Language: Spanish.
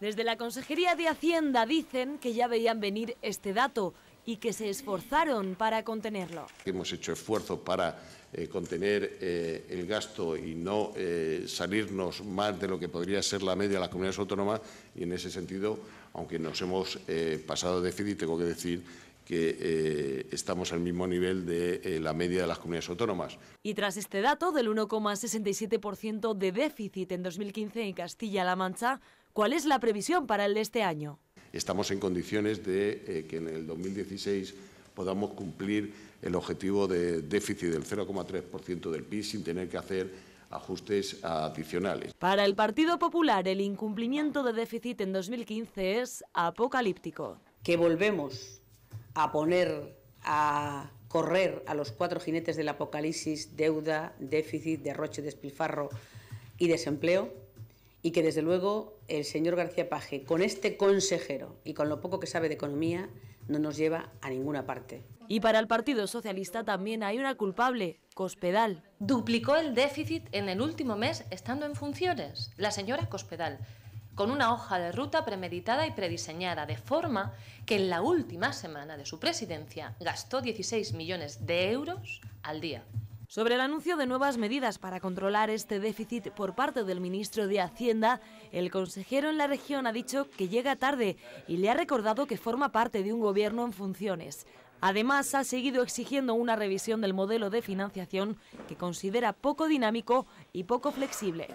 Desde la Consejería de Hacienda dicen que ya veían venir este dato y que se esforzaron para contenerlo. Hemos hecho esfuerzo para eh, contener eh, el gasto y no eh, salirnos más de lo que podría ser la media de las comunidades autónomas y en ese sentido, aunque nos hemos pasado de déficit, tengo que decir que estamos al mismo nivel de la media de las comunidades autónomas. Y tras este dato del 1,67% de déficit en 2015 en Castilla-La Mancha, ¿Cuál es la previsión para el de este año? Estamos en condiciones de eh, que en el 2016 podamos cumplir el objetivo de déficit del 0,3% del PIB sin tener que hacer ajustes adicionales. Para el Partido Popular, el incumplimiento de déficit en 2015 es apocalíptico. Que volvemos a poner a correr a los cuatro jinetes del apocalipsis, deuda, déficit, derroche, despilfarro y desempleo, y que desde luego el señor García Paje con este consejero y con lo poco que sabe de economía no nos lleva a ninguna parte. Y para el Partido Socialista también hay una culpable, Cospedal. Duplicó el déficit en el último mes estando en funciones, la señora Cospedal, con una hoja de ruta premeditada y prediseñada, de forma que en la última semana de su presidencia gastó 16 millones de euros al día. Sobre el anuncio de nuevas medidas para controlar este déficit por parte del ministro de Hacienda, el consejero en la región ha dicho que llega tarde y le ha recordado que forma parte de un gobierno en funciones. Además, ha seguido exigiendo una revisión del modelo de financiación que considera poco dinámico y poco flexible.